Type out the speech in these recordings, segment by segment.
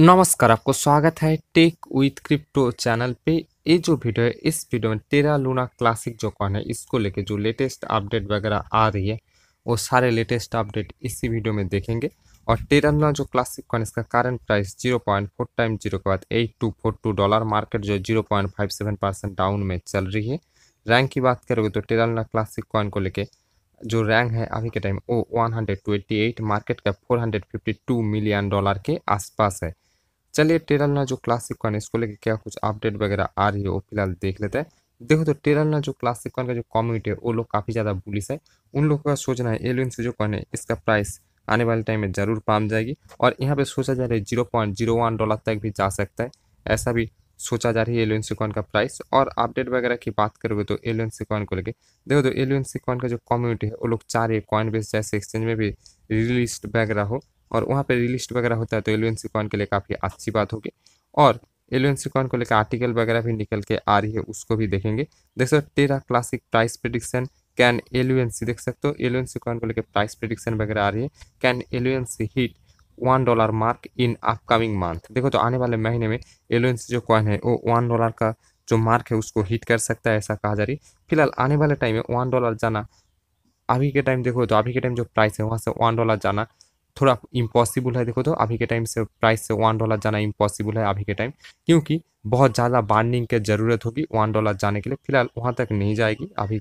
नमस्कार आपको स्वागत है टेक विथ क्रिप्टो चैनल पे ये जो वीडियो है इस वीडियो में तेरा लूना क्लासिक जो कॉन है इसको लेके जो लेटेस्ट अपडेट वगैरह आ रही है वो सारे लेटेस्ट अपडेट इसी वीडियो में देखेंगे और तेरा लूना जो क्लासिक कॉइन इसका current price zero point four time zero के बाद eight two four two dollar market जो zero point five seven percent down में चल रही है रैंक की बात करोगे तो तेरा लूना क्लासिक कॉइन को लेके जो रैंक है अभी के टाइम वो one hundred twenty eight market का four hundred fifty two million dollar के आसपास है चलिए टेराना जो क्लासिक है इसको लेके क्या कुछ अपडेट वगैरह आ रही है वो फिलहाल देख लेते हैं देखो तो टेराना जो क्लासिक कॉइन का जो कम्युनिटी है वो लोग काफ़ी ज़्यादा बुलिस है उन लोगों का सोचना है एलियन से जो कॉन है इसका प्राइस आने वाले टाइम में ज़रूर पाम जाएगी और यहाँ पे सोचा जा रहा है zero point zero one dollar तक भी जा सकता है ऐसा भी सोचा जा रही है एलियन सिकॉन का प्राइस और अपडेट वगैरह की बात करोगे तो एलियन सिकॉन को लेके देखो तो एलियन सिकॉन का जो कम्युनिटी है वो लोग चाह रहे हैं कॉइन बेस जैसे एक्सचेंज में भी रिलीज वगैरह हो और वहाँ पर रिलिस्ट वगैरह होता है तो एलुएन सिकॉन के लिए काफ़ी अच्छी बात होगी और एलुएन सिकॉन को लेकर आर्टिकल वगैरह भी निकल के आ रही है उसको भी देखेंगे देख सकते हो Terra classic price prediction can LUNC देख सकते हो एलुएनसी सिकॉन को लेकर प्राइस प्रिडिक्शन वगैरह आ रही है can LUNC hit one dollar mark in upcoming month देखो तो आने वाले महीने में एलुएनसी जो कॉइन है वो वन डॉलर का जो मार्क है उसको हिट कर सकता है ऐसा कहा जा रही फिलहाल आने वाले टाइम में वन डॉलर जाना अभी के टाइम देखो तो अभी के टाइम जो प्राइस है वहाँ से वन डॉलर जाना थोड़ा इम्पॉसिबल है देखो तो अभी के टाइम से प्राइस से वन डॉलर जाना इम्पॉसिबल है अभी के टाइम क्योंकि बहुत ज़्यादा बार्निंग की ज़रूरत होगी वन डॉलर जाने के लिए फिलहाल वहाँ तक नहीं जाएगी अभी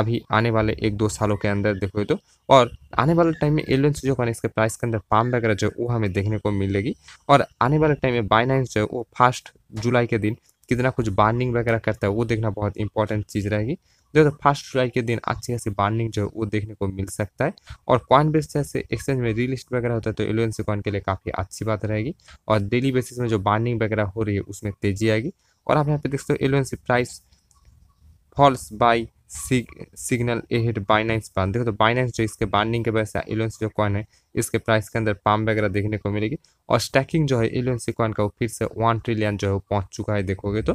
अभी आने वाले एक दो सालों के अंदर देखो तो और आने वाले टाइम में एलियंस जो है इसके प्राइस के अंदर पाम वगैरह जो है वो हमें देखने को मिलेगी और आने वाले टाइम में बाइनाइंस जो है वो फर्स्ट जुलाई के दिन कितना कुछ बार्निंग वगैरह करता है वो देखना बहुत इंपॉर्टेंट चीज़ रहेगी जो है फर्स्ट जुलाई के दिन अच्छी खासी बार्निंग जो है वो देखने को मिल सकता है और कॉइन बेस जैसे एक्सचेंज में रिलिस्ट वगैरह होता है तो एलुएंसी कॉइन के लिए काफ़ी अच्छी बात रहेगी और डेली बेसिस में जो बार्निंग वगैरह हो रही है उसमें तेजी आएगी और आप यहाँ पे देख सकते हो LUNC price falls buy signal ahead Binance burn देखो तो बाइनेंस जो इसके बार्निंग के वजह से एलियंस जो कॉइन है इसके प्राइस के अंदर पाम वगैरह देखने को मिलेगी और स्टैकिंग जो है एलियंसी कॉइन का वो फिर से वन ट्रिलियन जो है पहुंच चुका है देखोगे तो